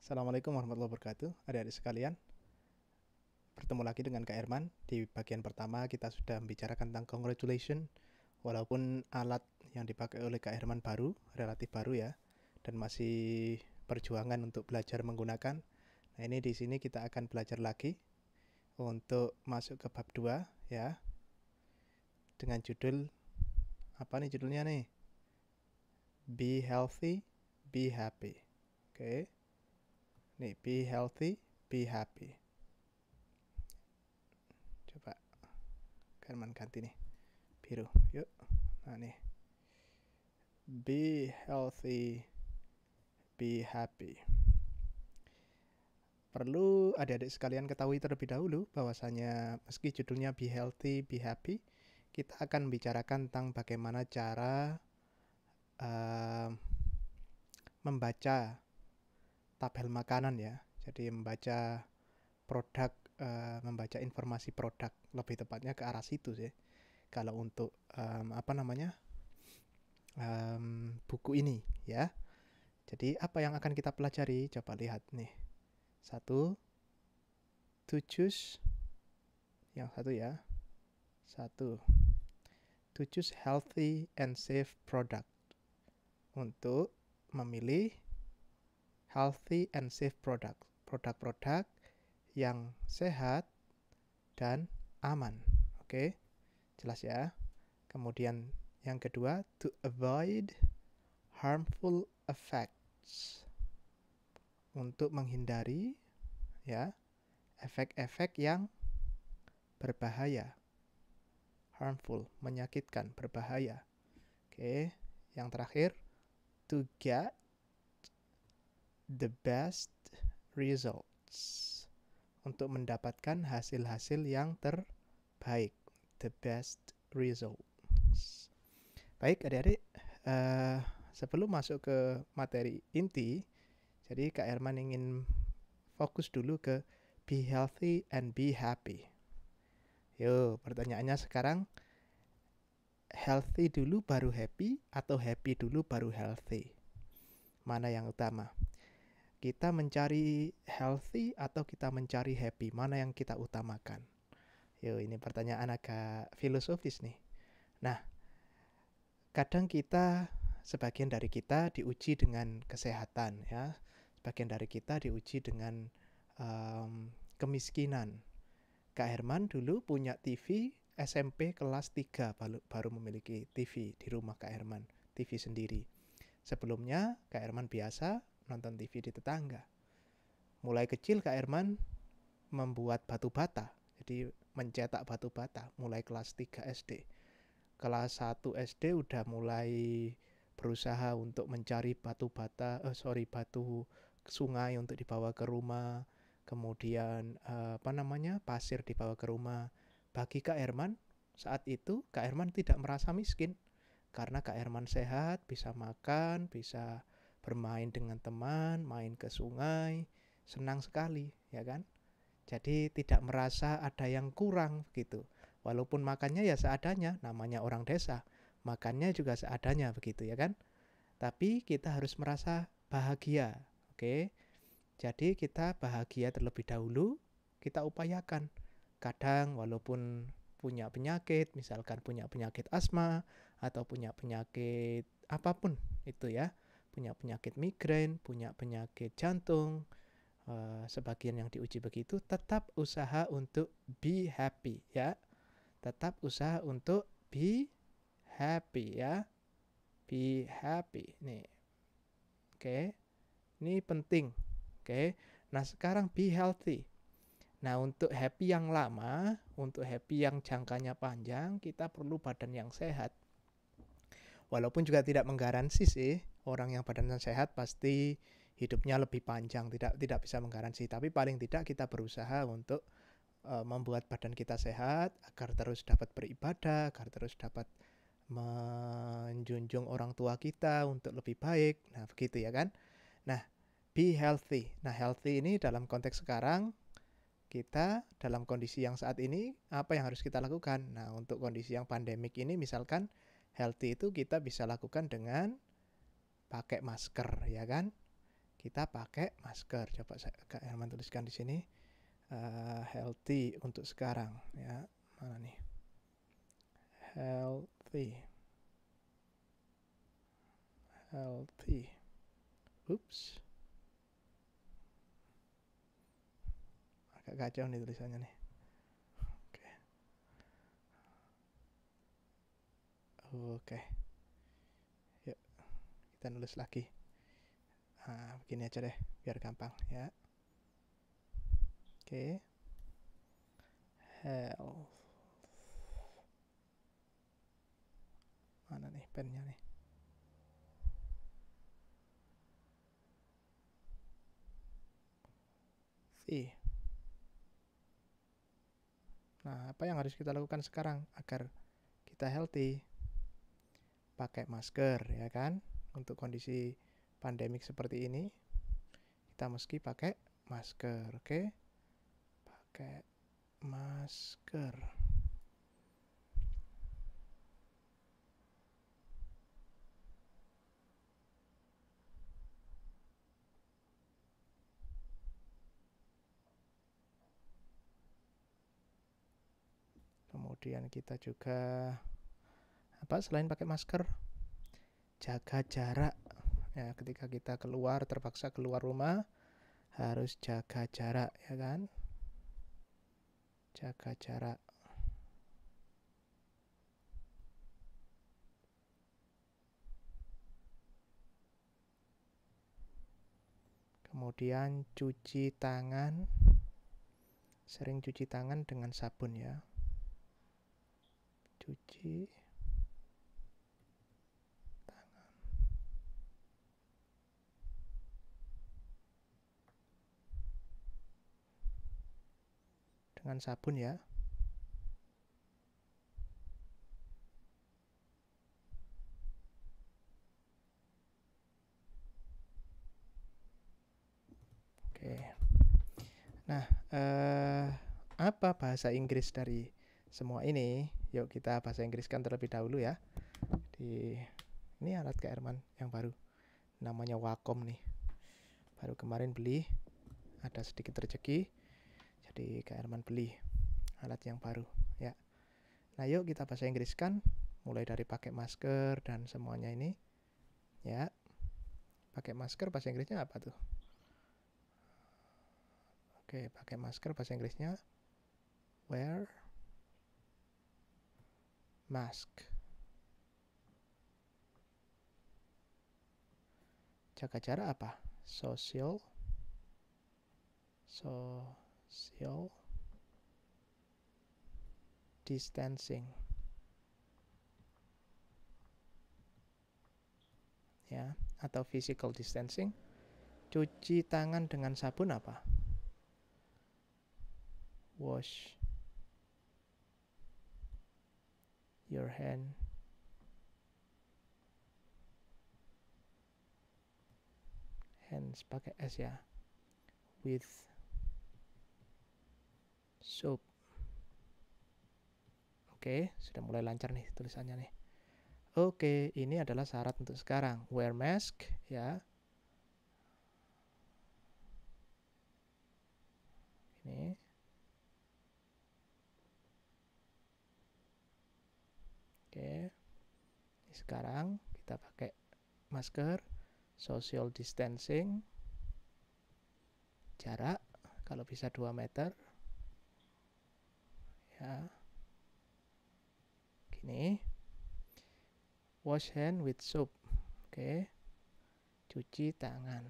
Assalamualaikum warahmatullahi wabarakatuh, adik-adik sekalian. Bertemu lagi dengan Kak Herman. Di bagian pertama kita sudah membicarakan tentang congratulation, walaupun alat yang dipakai oleh Kak Herman baru, relatif baru ya, dan masih perjuangan untuk belajar menggunakan. Nah ini di sini kita akan belajar lagi untuk masuk ke bab 2 ya, dengan judul apa nih judulnya nih? Be healthy, be happy. Oke. Okay. Nih, be healthy, be happy. Coba kalian ganti nih. Biru, yuk. Nah, nih. Be healthy, be happy. Perlu adik-adik sekalian ketahui terlebih dahulu bahwasanya meski judulnya be healthy, be happy, kita akan bicarakan tentang bagaimana cara uh, membaca tabel makanan ya. Jadi membaca produk, uh, membaca informasi produk lebih tepatnya ke arah situ sih. Kalau untuk um, apa namanya um, buku ini ya. Jadi apa yang akan kita pelajari? Coba lihat nih. Satu, choose yang satu ya. Satu, to choose healthy and safe product untuk memilih healthy and safe product, produk-produk yang sehat dan aman. Oke, jelas ya. Kemudian yang kedua, to avoid harmful effects. Untuk menghindari ya efek-efek yang berbahaya. Harmful, menyakitkan, berbahaya. Oke, yang terakhir to get the best results untuk mendapatkan hasil-hasil yang terbaik the best results baik adik-adik uh, sebelum masuk ke materi inti jadi Kak Herman ingin fokus dulu ke be healthy and be happy yo pertanyaannya sekarang healthy dulu baru happy atau happy dulu baru healthy mana yang utama kita mencari healthy atau kita mencari happy? Mana yang kita utamakan? Yo, ini pertanyaan agak filosofis nih. Nah, kadang kita sebagian dari kita diuji dengan kesehatan ya, sebagian dari kita diuji dengan um, kemiskinan. Kak Herman dulu punya TV SMP kelas 3 baru, baru memiliki TV di rumah Kak Herman, TV sendiri. Sebelumnya Kak Herman biasa nonton TV di tetangga. Mulai kecil Kak Herman membuat batu bata, jadi mencetak batu bata mulai kelas 3 SD. Kelas 1 SD udah mulai berusaha untuk mencari batu bata, eh, sorry batu sungai untuk dibawa ke rumah, kemudian eh, apa namanya pasir dibawa ke rumah. Bagi Kak Herman saat itu Kak Herman tidak merasa miskin karena Kak Herman sehat, bisa makan, bisa bermain dengan teman, main ke sungai, senang sekali, ya kan? Jadi tidak merasa ada yang kurang begitu. Walaupun makannya ya seadanya, namanya orang desa, makannya juga seadanya begitu ya kan? Tapi kita harus merasa bahagia, oke? Jadi kita bahagia terlebih dahulu, kita upayakan. Kadang walaupun punya penyakit, misalkan punya penyakit asma atau punya penyakit apapun itu ya punya penyakit migrain, punya penyakit jantung, uh, sebagian yang diuji begitu, tetap usaha untuk be happy ya. Tetap usaha untuk be happy ya. Be happy nih. Oke. Okay. Ini penting. Oke. Okay. Nah, sekarang be healthy. Nah, untuk happy yang lama, untuk happy yang jangkanya panjang, kita perlu badan yang sehat. Walaupun juga tidak menggaransi sih, orang yang badannya sehat pasti hidupnya lebih panjang tidak tidak bisa menggaransi tapi paling tidak kita berusaha untuk e, membuat badan kita sehat agar terus dapat beribadah agar terus dapat menjunjung orang tua kita untuk lebih baik nah begitu ya kan nah be healthy nah healthy ini dalam konteks sekarang kita dalam kondisi yang saat ini apa yang harus kita lakukan nah untuk kondisi yang pandemik ini misalkan healthy itu kita bisa lakukan dengan pakai masker ya kan kita pakai masker coba saya Kak Herman tuliskan di sini uh, healthy untuk sekarang ya mana nih healthy healthy oops agak kacau nih tulisannya nih oke okay. oke okay kita nulis lagi nah, begini aja deh biar gampang ya oke okay. health mana nih pennya nih V Nah, apa yang harus kita lakukan sekarang agar kita healthy? Pakai masker, ya kan? untuk kondisi pandemik seperti ini kita meski pakai masker oke okay? pakai masker kemudian kita juga apa selain pakai masker jaga jarak ya ketika kita keluar terpaksa keluar rumah harus jaga jarak ya kan jaga jarak kemudian cuci tangan sering cuci tangan dengan sabun ya cuci dengan sabun ya. Oke. Nah, eh, apa bahasa Inggris dari semua ini? Yuk kita bahasa Inggriskan terlebih dahulu ya. Di ini alat ke Herman yang baru. Namanya Wacom nih. Baru kemarin beli. Ada sedikit rezeki di Kak Herman beli alat yang baru ya. Nah yuk kita bahasa Inggriskan mulai dari pakai masker dan semuanya ini ya. Pakai masker bahasa Inggrisnya apa tuh? Oke, pakai masker bahasa Inggrisnya wear mask. Jaga jarak apa? Social so social distancing. Ya, atau physical distancing. Cuci tangan dengan sabun apa? Wash your hand hands pakai s ya with Sup. Oke, sudah mulai lancar nih tulisannya nih. Oke, ini adalah syarat untuk sekarang. Wear mask, ya. Ini. Oke. sekarang kita pakai masker, social distancing, jarak, kalau bisa 2 meter, ya gini wash hand with soap oke okay. cuci tangan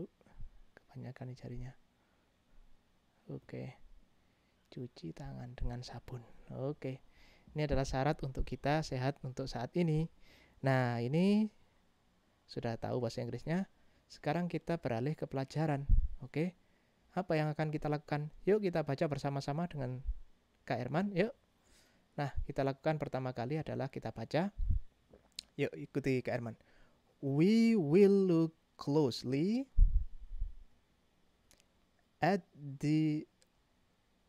uh, kebanyakan nih jarinya oke okay. cuci tangan dengan sabun oke okay. ini adalah syarat untuk kita sehat untuk saat ini nah ini sudah tahu bahasa Inggrisnya. Sekarang kita beralih ke pelajaran. Oke. Apa yang akan kita lakukan? Yuk kita baca bersama-sama dengan Kak Herman. Yuk. Nah, kita lakukan pertama kali adalah kita baca. Yuk ikuti Kak Herman. We will look closely at the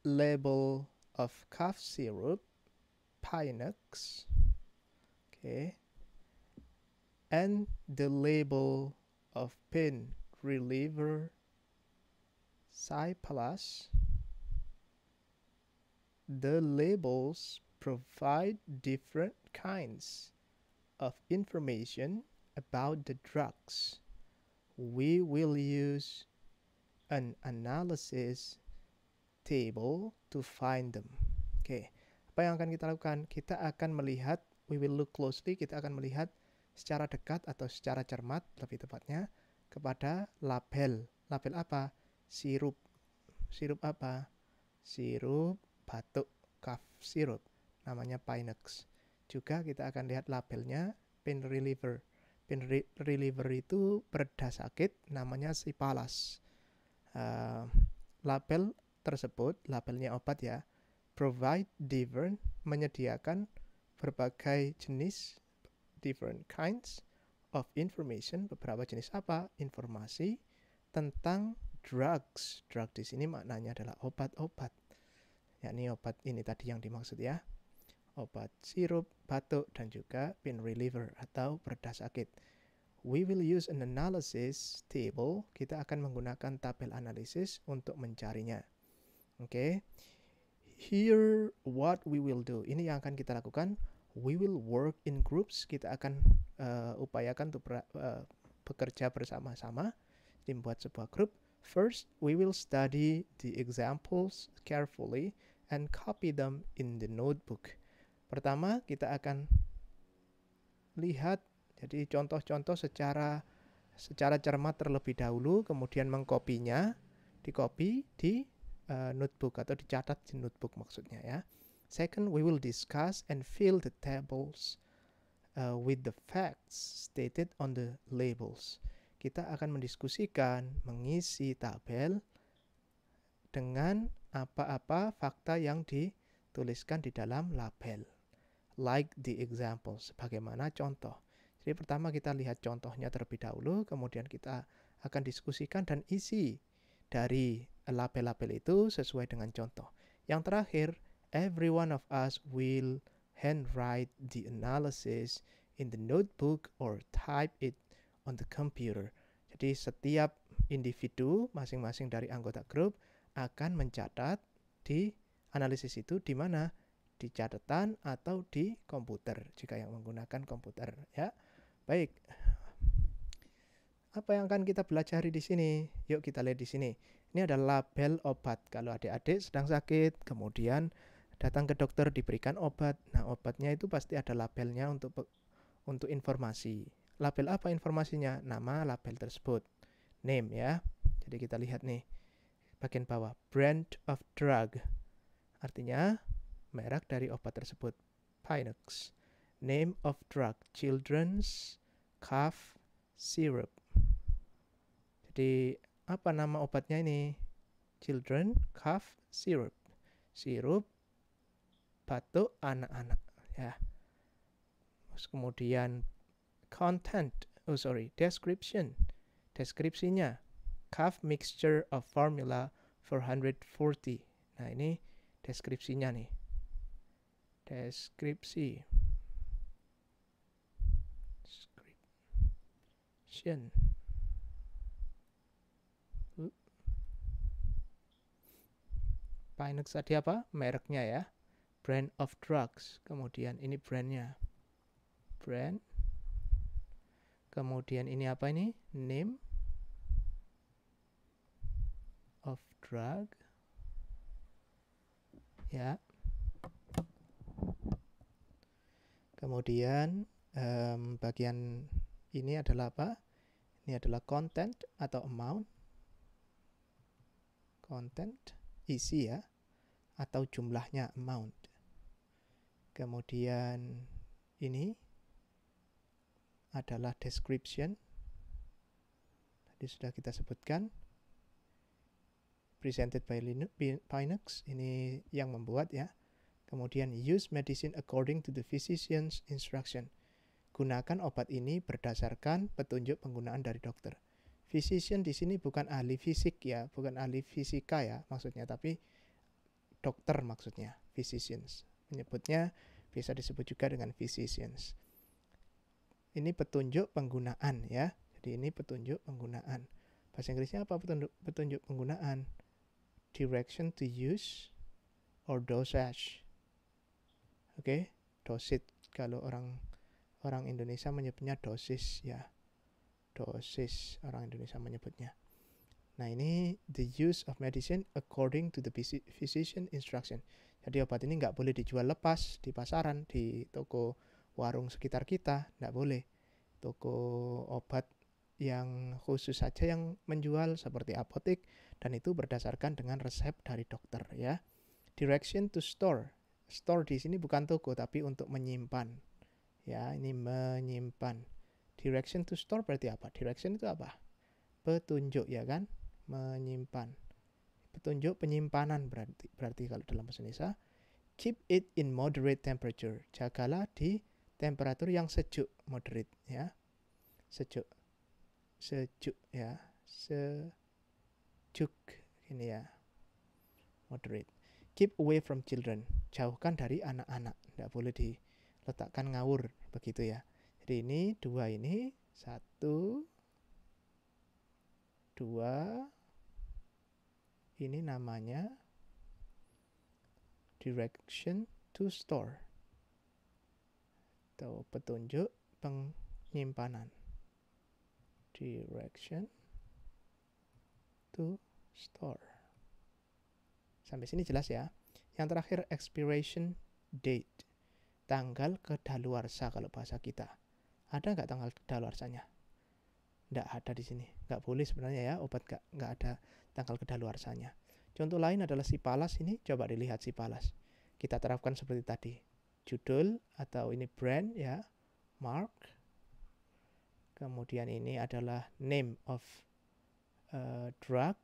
label of cough syrup Oke. Okay. and the label of pain reliever Plus. The labels provide different kinds of information about the drugs. We will use an analysis table to find them. okay. apa yang akan kita lakukan? Kita akan melihat, we will look closely, kita akan melihat secara dekat atau secara cermat lebih tepatnya kepada label. Label apa? Sirup. Sirup apa? Sirup batuk cough sirup. Namanya Pinex. Juga kita akan lihat labelnya pain reliever. Pain re reliever itu bereda sakit namanya Sipalas. Uh, label tersebut, labelnya obat ya, provide different menyediakan berbagai jenis different kinds of information, beberapa jenis apa? Informasi tentang drugs. Drug di sini maknanya adalah obat-obat. Yakni obat ini tadi yang dimaksud ya. Obat sirup, batuk, dan juga pain reliever atau pereda sakit. We will use an analysis table. Kita akan menggunakan tabel analisis untuk mencarinya. Oke. Okay. Here what we will do. Ini yang akan kita lakukan we will work in groups kita akan uh, upayakan untuk uh, bekerja bersama-sama tim buat sebuah grup first we will study the examples carefully and copy them in the notebook pertama kita akan lihat jadi contoh-contoh secara secara cermat terlebih dahulu kemudian mengkopinya dikopi di uh, notebook atau dicatat di notebook maksudnya ya Second, we will discuss and fill the tables uh, with the facts stated on the labels. Kita akan mendiskusikan, mengisi tabel dengan apa-apa fakta yang dituliskan di dalam label. Like the example, sebagaimana contoh. Jadi pertama kita lihat contohnya terlebih dahulu, kemudian kita akan diskusikan dan isi dari label-label itu sesuai dengan contoh. Yang terakhir, every one of us will handwrite the analysis in the notebook or type it on the computer. Jadi setiap individu masing-masing dari anggota grup akan mencatat di analisis itu di mana? Di catatan atau di komputer jika yang menggunakan komputer ya. Baik. Apa yang akan kita pelajari di sini? Yuk kita lihat di sini. Ini adalah label obat kalau adik-adik sedang sakit, kemudian datang ke dokter diberikan obat. Nah, obatnya itu pasti ada labelnya untuk untuk informasi. Label apa informasinya? Nama label tersebut. Name ya. Jadi kita lihat nih bagian bawah brand of drug. Artinya merek dari obat tersebut. Pinox. Name of drug children's cough syrup. Jadi apa nama obatnya ini? Children cough syrup. Sirup batu anak-anak ya. Terus kemudian content, oh sorry, description. Deskripsinya calf mixture of formula 440. Nah, ini deskripsinya nih. Deskripsi. Description. Pinex tadi apa? Mereknya ya brand of drugs. Kemudian ini brandnya. Brand. Kemudian ini apa ini? Name of drug. Ya. Kemudian um, bagian ini adalah apa? Ini adalah content atau amount. Content, isi ya, atau jumlahnya amount. Kemudian ini adalah description. Tadi sudah kita sebutkan. Presented by Linux, ini yang membuat ya. Kemudian use medicine according to the physician's instruction. Gunakan obat ini berdasarkan petunjuk penggunaan dari dokter. Physician di sini bukan ahli fisik ya, bukan ahli fisika ya maksudnya, tapi dokter maksudnya, physicians menyebutnya bisa disebut juga dengan physicians. Ini petunjuk penggunaan ya. Jadi ini petunjuk penggunaan. Bahasa Inggrisnya apa petunjuk petunjuk penggunaan? Direction to use or dosage. Oke, okay? dosit kalau orang orang Indonesia menyebutnya dosis ya. Dosis orang Indonesia menyebutnya. Nah, ini the use of medicine according to the physician instruction. Jadi obat ini nggak boleh dijual lepas di pasaran, di toko warung sekitar kita, nggak boleh. Toko obat yang khusus saja yang menjual seperti apotek dan itu berdasarkan dengan resep dari dokter ya. Direction to store. Store di sini bukan toko tapi untuk menyimpan. Ya, ini menyimpan. Direction to store berarti apa? Direction itu apa? Petunjuk ya kan? Menyimpan petunjuk penyimpanan berarti berarti kalau dalam bahasa Indonesia keep it in moderate temperature jagalah di temperatur yang sejuk moderate ya sejuk sejuk ya sejuk ini ya moderate keep away from children jauhkan dari anak-anak tidak boleh diletakkan ngawur begitu ya jadi ini dua ini satu dua ini namanya direction to store atau petunjuk penyimpanan direction to store sampai sini jelas ya yang terakhir expiration date tanggal kedaluarsa kalau bahasa kita ada nggak tanggal kedaluarsanya tidak ada di sini. Nggak boleh sebenarnya ya obat nggak, nggak ada tanggal kedaluarsanya. Contoh lain adalah si palas ini. Coba dilihat si palas. Kita terapkan seperti tadi. Judul atau ini brand ya. Mark. Kemudian ini adalah name of uh, drug.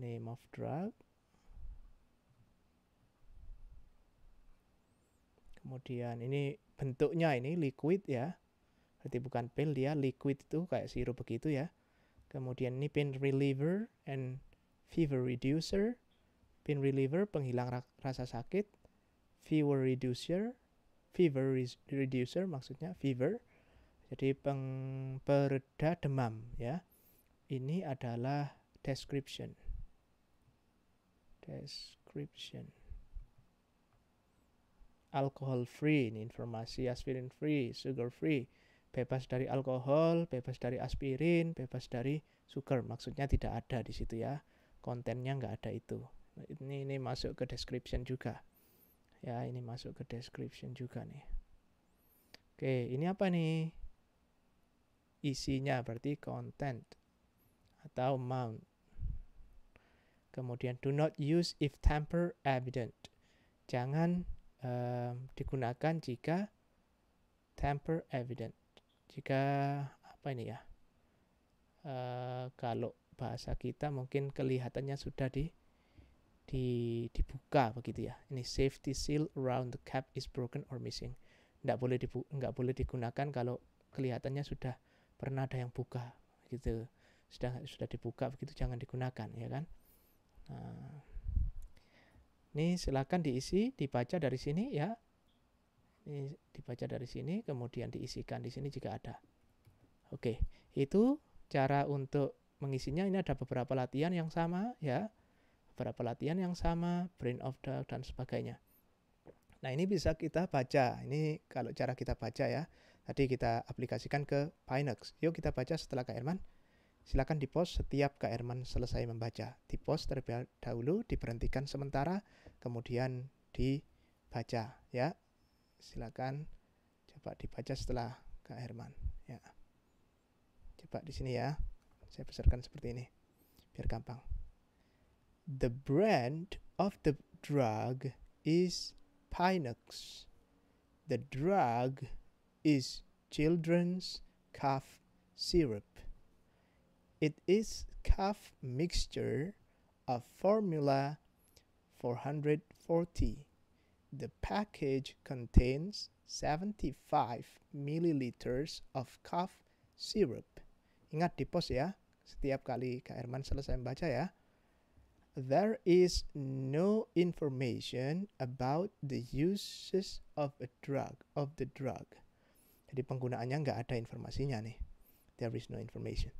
Name of drug. Kemudian ini bentuknya ini liquid ya berarti bukan pil dia ya, liquid itu kayak sirup begitu ya kemudian ini pain reliever and fever reducer pain reliever penghilang rasa sakit fever reducer fever re reducer maksudnya fever jadi peng demam ya ini adalah description description alcohol free ini informasi aspirin free sugar free bebas dari alkohol, bebas dari aspirin, bebas dari sugar. Maksudnya tidak ada di situ ya. Kontennya nggak ada itu. Ini ini masuk ke description juga. Ya, ini masuk ke description juga nih. Oke, ini apa nih? Isinya berarti content atau amount. Kemudian do not use if tamper evident. Jangan um, digunakan jika tamper evident jika apa ini ya e, kalau bahasa kita mungkin kelihatannya sudah di, di dibuka begitu ya ini safety seal around the cap is broken or missing nggak boleh dibu nggak boleh digunakan kalau kelihatannya sudah pernah ada yang buka gitu sudah sudah dibuka begitu jangan digunakan ya kan nah, ini silakan diisi dibaca dari sini ya ini dibaca dari sini, kemudian diisikan di sini jika ada. Oke, itu cara untuk mengisinya. Ini ada beberapa latihan yang sama ya. Beberapa latihan yang sama, brain of dog dan sebagainya. Nah, ini bisa kita baca. Ini kalau cara kita baca ya. Tadi kita aplikasikan ke Pinex. Yuk kita baca setelah Kak Herman. Silakan di pause setiap Kak Herman selesai membaca. di pause terlebih dahulu, diberhentikan sementara, kemudian dibaca ya silakan coba dibaca setelah Kak Herman ya coba di sini ya saya besarkan seperti ini biar gampang the brand of the drug is Pinox the drug is children's cough syrup it is cough mixture of formula 440 The package contains 75 milliliters of cough syrup. Ingat di pos ya, setiap kali Kak Herman selesai membaca ya. There is no information about the uses of a drug of the drug. Jadi penggunaannya nggak ada informasinya nih. There is no information.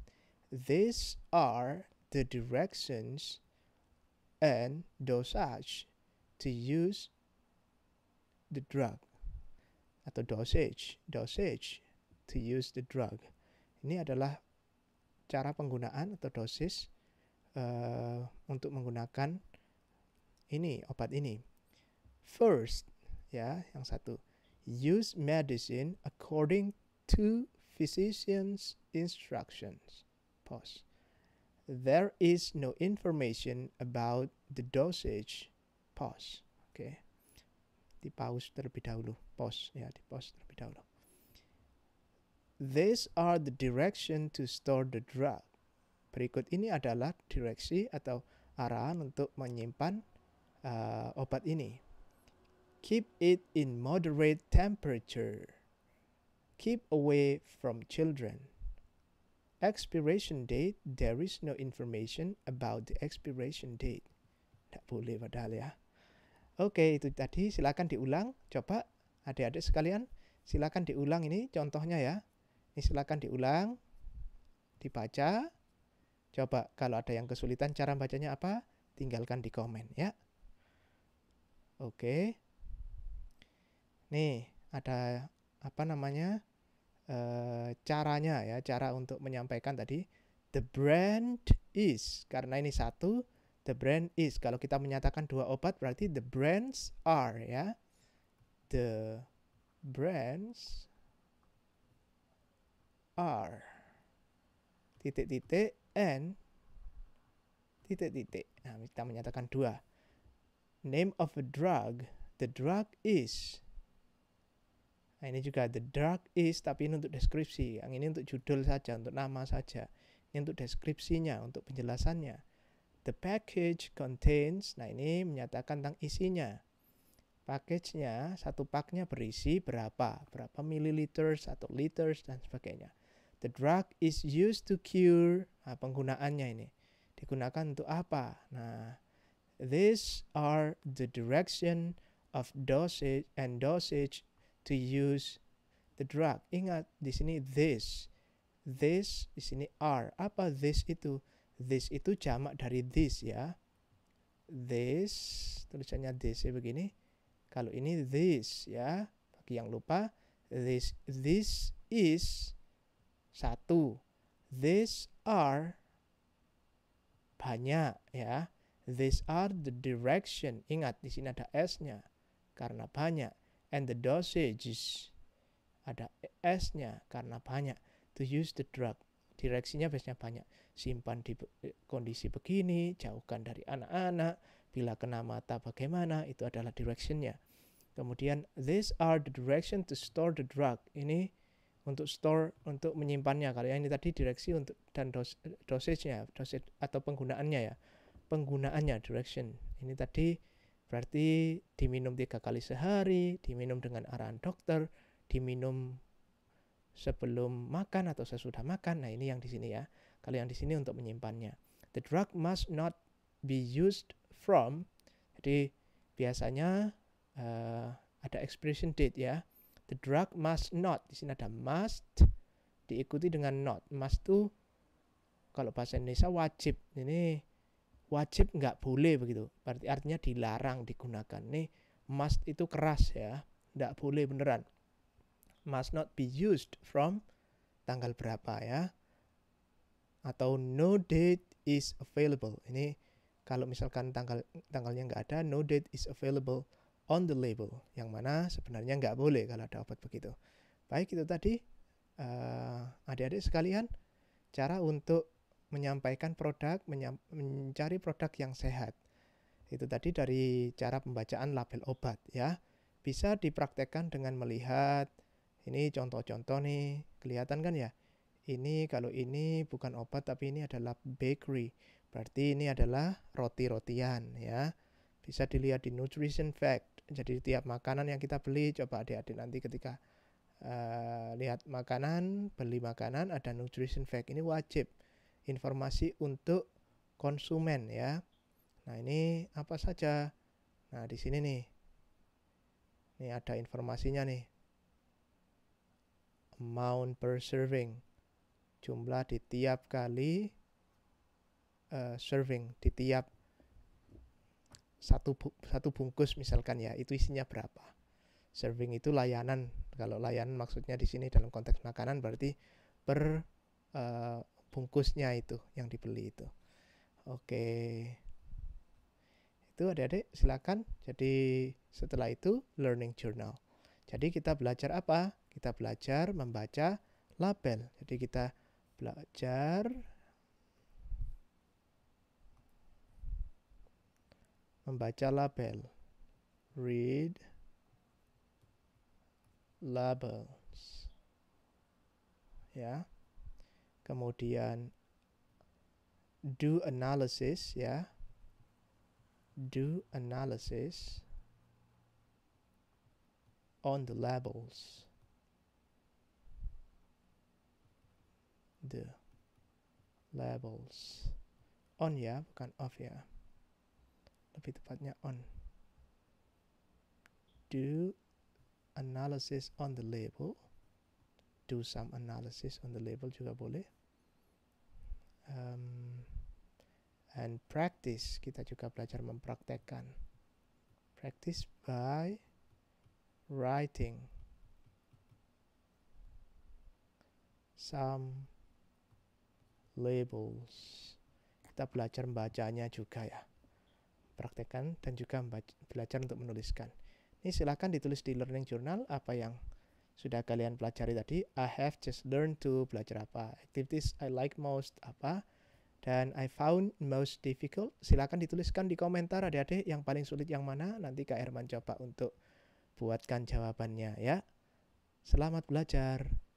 These are the directions and dosage to use the drug atau dosage, dosage to use the drug. Ini adalah cara penggunaan atau dosis uh, untuk menggunakan ini obat ini. First, ya, yang satu, use medicine according to physician's instructions. Pause. There is no information about the dosage. Pause. Okay di pause terlebih dahulu pause ya di pause terlebih dahulu these are the direction to store the drug berikut ini adalah direksi atau arahan untuk menyimpan uh, obat ini keep it in moderate temperature keep away from children expiration date there is no information about the expiration date tidak boleh padahal ya Oke, itu tadi silakan diulang. Coba adik-adik sekalian, silakan diulang ini contohnya ya. Ini silakan diulang, dibaca. Coba kalau ada yang kesulitan cara bacanya apa? Tinggalkan di komen ya. Oke. Nih, ada apa namanya? E, caranya ya, cara untuk menyampaikan tadi the brand is karena ini satu the brand is. Kalau kita menyatakan dua obat berarti the brands are ya. The brands are titik-titik and titik-titik. Nah, kita menyatakan dua. Name of a drug. The drug is. Nah, ini juga the drug is, tapi ini untuk deskripsi. Yang ini untuk judul saja, untuk nama saja. Ini untuk deskripsinya, untuk penjelasannya. The package contains, nah ini menyatakan tentang isinya. Package-nya, satu paknya berisi berapa, berapa mililiter, atau liter, dan sebagainya. The drug is used to cure, nah, penggunaannya ini. Digunakan untuk apa? Nah, these are the direction of dosage and dosage to use the drug. Ingat, di sini this. This, di sini are. Apa this itu? This itu jamak dari this ya. This tulisannya this ya begini. Kalau ini this ya. Bagi yang lupa this this is satu. This are banyak ya. This are the direction. Ingat di sini ada s-nya karena banyak and the dosages ada S-nya karena banyak to use the drug direksinya biasanya banyak simpan di eh, kondisi begini jauhkan dari anak-anak bila kena mata bagaimana itu adalah directionnya kemudian these are the direction to store the drug ini untuk store untuk menyimpannya kalau yang ini tadi direksi untuk dan dos, eh, dosisnya dosis atau penggunaannya ya penggunaannya direction ini tadi berarti diminum tiga kali sehari diminum dengan arahan dokter diminum sebelum makan atau sesudah makan. Nah, ini yang di sini ya. Kalau yang di sini untuk menyimpannya. The drug must not be used from. Jadi biasanya uh, ada expiration date ya. The drug must not. Di sini ada must diikuti dengan not. Must itu kalau bahasa Indonesia wajib. Ini wajib nggak boleh begitu. Berarti artinya dilarang digunakan. Nih must itu keras ya. Nggak boleh beneran must not be used from tanggal berapa ya. Atau no date is available. Ini kalau misalkan tanggal tanggalnya nggak ada, no date is available on the label. Yang mana sebenarnya nggak boleh kalau ada obat begitu. Baik itu tadi eh, adik-adik uh, sekalian cara untuk menyampaikan produk, menyam, mencari produk yang sehat. Itu tadi dari cara pembacaan label obat ya. Bisa dipraktekkan dengan melihat, ini contoh-contoh nih, kelihatan kan ya? Ini kalau ini bukan obat tapi ini adalah bakery. Berarti ini adalah roti-rotian ya. Bisa dilihat di nutrition fact. Jadi tiap makanan yang kita beli coba adik-adik nanti ketika uh, lihat makanan, beli makanan ada nutrition fact. Ini wajib informasi untuk konsumen ya. Nah, ini apa saja? Nah, di sini nih. Ini ada informasinya nih amount per serving. Jumlah di tiap kali uh, serving, di tiap satu, bu satu bungkus misalkan ya, itu isinya berapa. Serving itu layanan. Kalau layanan maksudnya di sini dalam konteks makanan berarti per uh, bungkusnya itu yang dibeli itu. Oke. Itu adik-adik silakan. Jadi setelah itu learning journal. Jadi kita belajar apa? Kita belajar membaca label. Jadi kita belajar membaca label. Read labels. Ya. Kemudian do analysis ya. Do analysis on the labels. the levels on ya bukan off ya lebih tepatnya on do analysis on the label do some analysis on the label juga boleh um, and practice kita juga belajar mempraktekkan practice by writing some labels. Kita belajar membacanya juga ya. Praktekan dan juga belajar untuk menuliskan. Ini silahkan ditulis di learning journal apa yang sudah kalian pelajari tadi. I have just learned to belajar apa. Activities I like most apa. Dan I found most difficult. Silahkan dituliskan di komentar adik-adik yang paling sulit yang mana. Nanti Kak Herman coba untuk buatkan jawabannya ya. Selamat belajar.